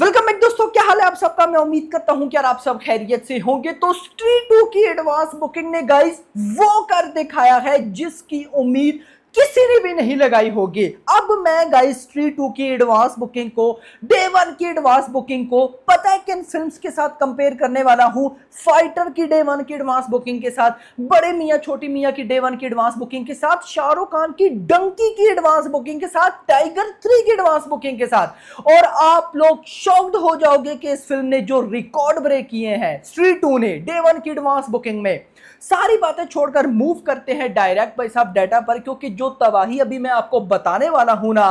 welcome back दोस्तों क्या हाल है आप सबका मैं उम्मीद करता हूं कि यार आप सब खैरियत से होंगे तो स्ट्री टू की एडवांस बुकिंग ने गाइस वो कर दिखाया है जिसकी उम्मीद किसी ने भी नहीं लगाई होगी अब मैं गाइस ट्री टू की एडवांस बुकिंग को डे वन की एडवांस बुकिंग को पता है किन फिल्म्स के साथ कंपेयर करने वाला हूं फाइटर की डे वन की एडवांस बुकिंग के साथ बड़े मियाँ छोटी मियाँ की डे वन की एडवांस बुकिंग के साथ शाहरुख खान की डंकी की एडवांस बुकिंग के साथ टाइगर थ्री की एडवांस बुकिंग के साथ और आप लोग शॉक्ड हो जाओगे कि इस फिल्म ने जो रिकॉर्ड ब्रेक किए हैं स्ट्री टू ने डे वन की एडवांस बुकिंग में सारी बातें छोड़कर मूव करते हैं डायरेक्ट भाई साहब डाटा पर क्योंकि जो जो तबाही अभी मैं आपको बताने वाला हूं ना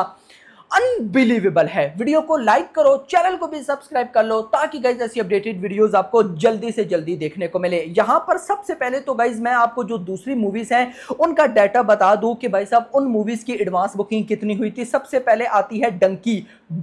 अनबिलीवेबल है वीडियो को लाइक करो चैनल को भी सब्सक्राइब कर लो ताकि गाइज ऐसी अपडेटेड वीडियोस आपको जल्दी से जल्दी देखने को मिले यहां पर सबसे पहले तो गाइज मैं आपको जो दूसरी मूवीज हैं उनका डाटा बता दूं कि भाई साहब उन मूवीज की एडवांस बुकिंग कितनी हुई थी सबसे पहले आती है डंकी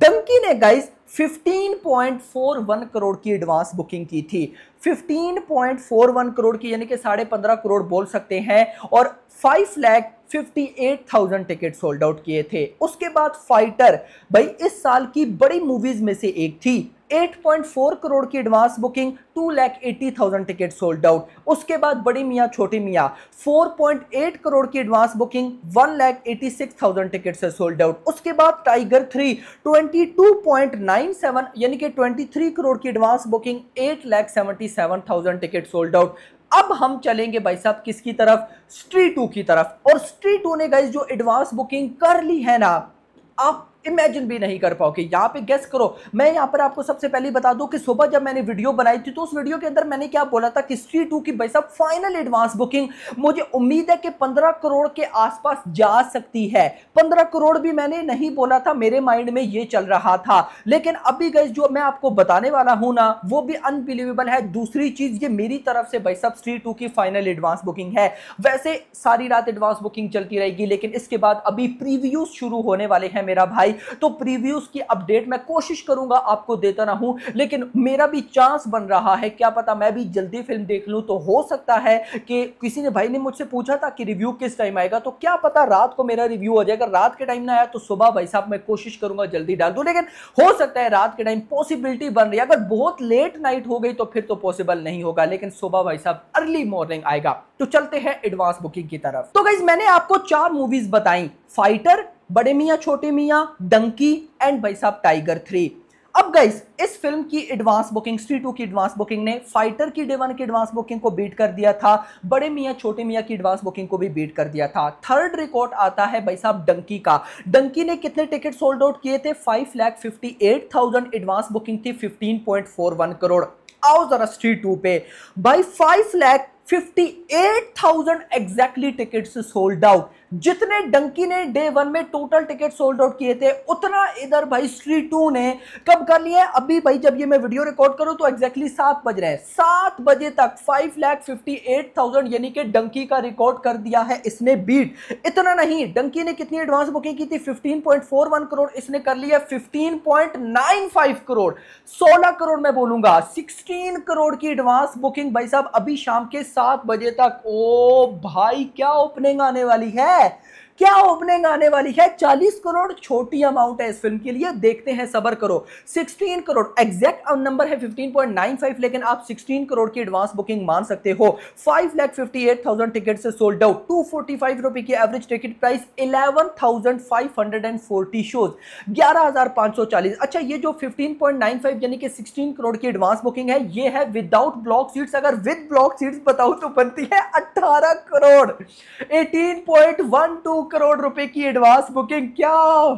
डंकी ने गाइज 15.41 करोड़ की एडवांस बुकिंग की थी 15.41 करोड़ की यानी कि साढ़े पंद्रह करोड़ बोल सकते हैं और 5 लाख 58,000 टिकट सोल्ड आउट किए थे उसके बाद फाइटर भाई इस साल की बड़ी मूवीज में से एक थी 8.4 करोड़ की advance booking two lakh eighty thousand ticket sold out उसके बाद बड़ी मियाँ छोटी मियाँ 4.8 करोड़ की advance booking one lakh eighty six thousand ticket से सोल्ड आउट उसके बाद टाइगर थ्री 22.97 यानी कि 23 करोड़ की advance booking eight lakh seventy seven thousand ticket sold out अब हम चलेंगे भाई साहब किसकी तरफ स्ट्री टू की तरफ और स्ट्री टू ने गाइज जो एडवांस बुकिंग कर ली है ना आप इमेजिन भी नहीं कर पाओगे यहाँ पे गेस करो मैं यहाँ पर आपको सबसे पहले बता दूँ कि सुबह जब मैंने वीडियो बनाई थी तो उस वीडियो के अंदर मैंने क्या बोला था कि स्ट्री टू की भाई साहब फाइनल एडवांस बुकिंग मुझे उम्मीद है कि पंद्रह करोड़ के आसपास जा सकती है पंद्रह करोड़ भी मैंने नहीं बोला था मेरे माइंड में ये चल रहा था लेकिन अभी गैस जो मैं आपको बताने वाला हूँ ना वो भी अनबिलीवेबल है दूसरी चीज़ ये मेरी तरफ से भाई साहब स्ट्री टू की फाइनल एडवांस बुकिंग है वैसे सारी रात एडवांस बुकिंग चलती रहेगी लेकिन इसके बाद अभी प्रीव्यूज शुरू होने वाले हैं मेरा भाई आई तो प्रीव्यूज की अपडेट मैं कोशिश करूंगा आपको देता रहूं लेकिन मेरा भी चांस बन रहा है क्या पता मैं भी जल्दी फिल्म देख लूं तो हो सकता है कि किसी ने भाई ने मुझसे पूछा था कि रिव्यू किस टाइम आएगा तो क्या पता रात को मेरा रिव्यू आ जाएगा रात के टाइम ना आया तो सुबह भाई साहब मैं कोशिश करूंगा जल्दी डाल दूं लेकिन हो सकता है रात के टाइम पॉसिबिलिटी बन रही है अगर बहुत लेट नाइट हो गई तो फिर तो पॉसिबल नहीं होगा लेकिन सुबह भाई साहब अर्ली मॉर्निंग आएगा तो चलते हैं एडवांस बुकिंग की तरफ तो गाइज मैंने आपको चार मूवीज बताई फाइटर बड़े मियाँ छोटे मियाँ डंकी एंड भाई साहब टाइगर थ्री अब गाइस इस फिल्म की एडवांस बुकिंग स्त्री टू की एडवांस बुकिंग ने फाइटर की डे वन की एडवांस बुकिंग को बीट कर दिया था बड़े मियाँ छोटे मियाँ की एडवांस बुकिंग को भी बीट कर दिया था थर्ड रिकॉर्ड आता है भाई साहब डंकी का डंकी ने कितने टिकट सोल्ड आउट किए थे five lakh fifty eight thousand advance booking थी fifteen point four one crore आओ जरा स्ट्रीट टू पे by five lakh 58,000 exactly tickets sold out जितने डंकी ने डे वन में टोटल टिकट सोल्ड आउट किए थे उतना इधर भाई स्ट्री टू ने कब कर लिया अभी भाई जब ये मैं वीडियो रिकॉर्ड करूं तो एग्जैक्टली सात बज रहे हैं सात बजे तक five lakh fifty eight thousand यानी कि डंकी का रिकॉर्ड कर दिया है इसने बीट इतना नहीं डंकी ने कितनी एडवांस बुकिंग की थी fifteen point four one crore इसने कर लिया fifteen point nine five crore सोलह करोड़ मैं बोलूंगा सिक्सटीन करोड़ की एडवांस बुकिंग भाई साहब अभी शाम के सात बजे तक ओ भाई क्या ओपनिंग आने वाली है क्या ओपनिंग आने वाली है 40 करोड़ छोटी अमाउंट है इस फिल्म के लिए देखते हैं सबर करो 16 करोड़ एग्जैक्ट नंबर है 15.95 लेकिन आप 16 करोड़ की एडवांस बुकिंग मान सकते हो five lakh fifty eight thousand ticket से sold out two forty five rupee की average ticket price eleven thousand five hundred and forty shows ग्यारह हजार सौ चालीस अच्छा ये जो फिफ्टीन पॉइंट नाइन फाइव यानी कि सिक्सटीन करोड़ की एडवांस बुकिंग है ये है विदाउट ब्लॉक सीट्स अगर विद ब्लॉक सीट्स बताओ तो बनती है अट्ठारह crore eighteen point one two crore रुपए की एडवांस बुकिंग क्या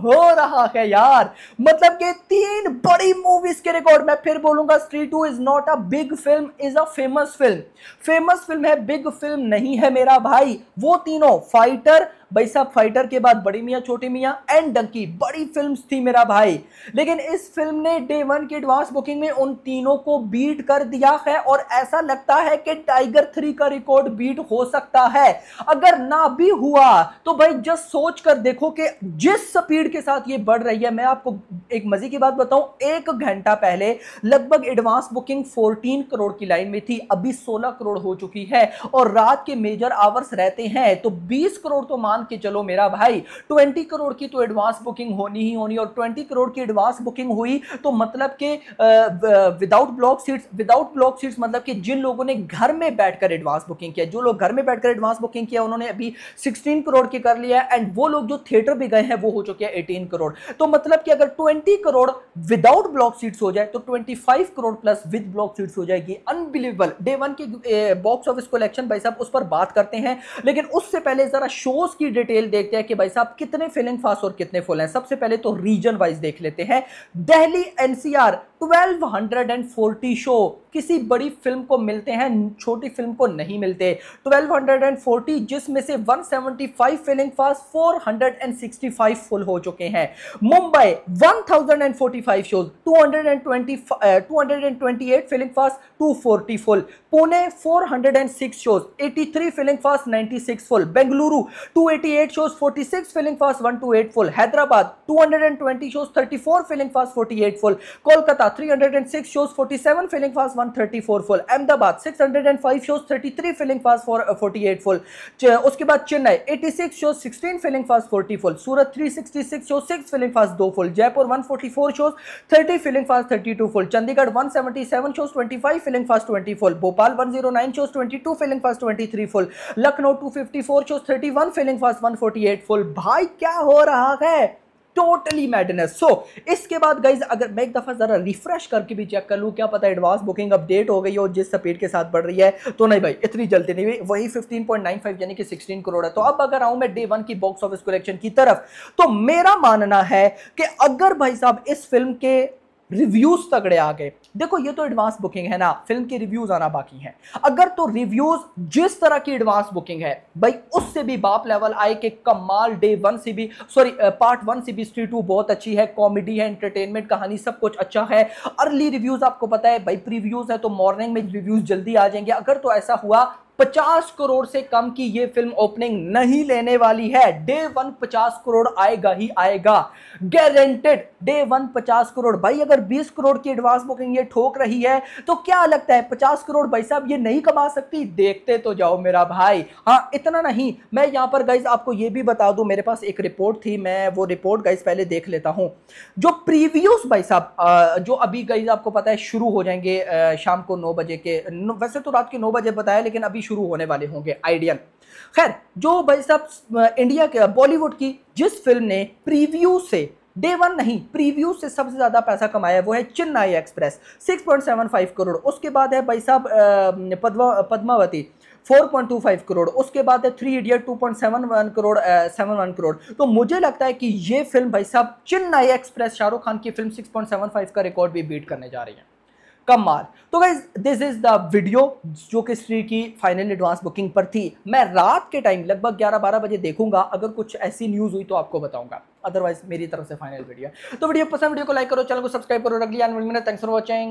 हो रहा है यार मतलब कि तीन बड़ी मूवीज के रिकॉर्ड मैं फिर बोलूंगा Stree two is not a big film is a famous film famous film है बिग फिल्म नहीं है मेरा भाई वो तीनों फाइटर भाई साहब फाइटर के बाद बड़ी मियाँ छोटी मियाँ एंड डंकी बड़ी फिल्म थी मेरा भाई लेकिन इस फिल्म ने डे वन की एडवांस बुकिंग में उन तीनों को बीट कर दिया है और ऐसा लगता है कि टाइगर थ्री का रिकॉर्ड बीट हो सकता है अगर ना भी हुआ तो भाई जस्ट सोच कर देखो कि जिस स्पीड के साथ ये बढ़ रही है मैं आपको एक मजे की बात बताऊं एक घंटा पहले लगभग एडवांस बुकिंग 14 करोड़ की लाइन में थी अभी 16 करोड़ हो चुकी है और रात के मेजर आवर्स रहते हैं तो 20 करोड़ तो मान मान के चलो मेरा भाई ट्वेंटी करोड़ की तो एडवांस बुकिंग होनी ही होनी और ट्वेंटी करोड़ की एडवांस बुकिंग हुई तो मतलब के without block seats without block seats मतलब कि जिन लोगों ने घर में बैठकर एडवांस बुकिंग किया जो लोग घर में बैठकर एडवांस बुकिंग किया उन्होंने अभी सिक्सटीन करोड़ की कर लिया एंड वो लोग जो थिएटर भी गए हैं वो हो चुके हैं एटीन करोड़ तो मतलब कि अगर twenty crore without block seats हो जाए तो twenty five crore plus with block seats हो जाएगी अनबिलीवेबल डे वन के बॉक्स ऑफिस कलेक्शन भाई साहब उस पर बात करते हैं लेकिन उससे पहले जरा शोज की डिटेल देखते हैं कि भाई साहब कितने फिलिंग फास्ट और कितने फुल हैं सबसे पहले तो रीजन वाइज देख लेते हैं दिल्ली एनसीआर 1240 शो किसी बड़ी फिल्म को मिलते हैं छोटी फिल्म को नहीं मिलते 1240 जिसमें से 175 seventy five filling fast four full हो चुके हैं Mumbai 1045 thousand shows 220 228 filling fast 240 full Pune 406 shows 83 filling fast 96 full Bengaluru 288 shows 46 filling fast 128 full Hyderabad 220 shows 34 filling fast 48 full Kolkata 306 shows 47 filling fast 134 full Ahmedabad 605 shows 33 filling fast for 48 full उसके बाद Chennai 86 shows 16 filling fast 40 full Surat 366 shows 6 filling fast 2 full Jaipur 144 shows 30 filling fast 32 full Chandigarh 177 shows 25 filling fast 20 full Bhopal 109 shows 22 filling fast 23 full Lucknow 254 shows 31 filling fast 148 full भाई क्या हो रहा है totally madness सो इसके बाद guys अगर मैं एक दफ़ा ज़रा रिफ्रेश करके भी चेक कर लूँ क्या पता एडवांस बुकिंग अपडेट हो गई हो जिस स्पीड के साथ बढ़ रही है तो नहीं भाई इतनी जल्दी नहीं हुई वही 15.95 यानी कि 16 करोड़ है तो अब अगर आऊँ मैं डे वन की बॉक्स ऑफिस कलेक्शन की तरफ तो मेरा मानना है कि अगर भाई साहब इस फिल्म के रिव्यूज तगड़े आ गए देखो ये तो एडवांस बुकिंग है ना फिल्म के रिव्यूज आना बाकी है अगर तो रिव्यूज जिस तरह की एडवांस बुकिंग है भाई उससे भी बाप लेवल आए कि कमाल डे वन से भी सॉरी पार्ट वन से भी स्ट्री टू बहुत अच्छी है कॉमेडी है एंटरटेनमेंट कहानी सब कुछ अच्छा है अर्ली रिव्यूज आपको पता है भाई प्रीव्यूज है तो मॉर्निंग में रिव्यूज जल्दी आ जाएंगे अगर तो ऐसा हुआ 50 करोड़ से कम की ये फिल्म ओपनिंग नहीं लेने वाली है डे वन 50 करोड़ आएगा ही आएगा गारंटेड डे वन 50 करोड़ भाई अगर 20 करोड़ की एडवांस बुकिंग ये ठोक रही है तो क्या लगता है 50 करोड़ भाई साहब ये नहीं कमा सकती देखते तो जाओ मेरा भाई हाँ इतना नहीं मैं यहां पर गाइज आपको ये भी बता दू मेरे पास एक रिपोर्ट थी मैं वो रिपोर्ट गाइज पहले देख लेता हूं जो प्रीवियस भाई साहब जो अभी गाइज आपको पता है शुरू हो जाएंगे शाम को नौ बजे के वैसे तो रात के नौ बजे बताया लेकिन अभी शुरू होने वाले होंगे आइडियन खैर जो भाई साहब इंडिया के बॉलीवुड की जिस फिल्म ने प्रीव्यू से डे वन नहीं प्रीव्यू से सबसे ज़्यादा पैसा कमाया वो है चेन्नई एक्सप्रेस 6.75 करोड़ उसके बाद है भाई साहब पद्मावती 4.25 करोड़ उसके बाद है three idiot 2.71 crore seven one crore तो मुझे लगता है कि ये फिल्म भाई साहब चेन्नई एक्सप्रेस शाहरुख खान की फिल्म 6.75 का रिकॉर्ड भी बीट करने जा रही है कमाल तो guys this is the video जो कि श्री की फाइनल एडवांस बुकिंग पर थी मैं रात के टाइम लगभग 11-12 बजे देखूंगा अगर कुछ ऐसी न्यूज़ हुई तो आपको बताऊंगा अदरवाइज मेरी तरफ से फाइनल वीडियो तो वीडियो पसंद वीडियो को लाइक करो चैनल को सब्सक्राइब करो रख लिया थैंक्स फॉर वॉचिंग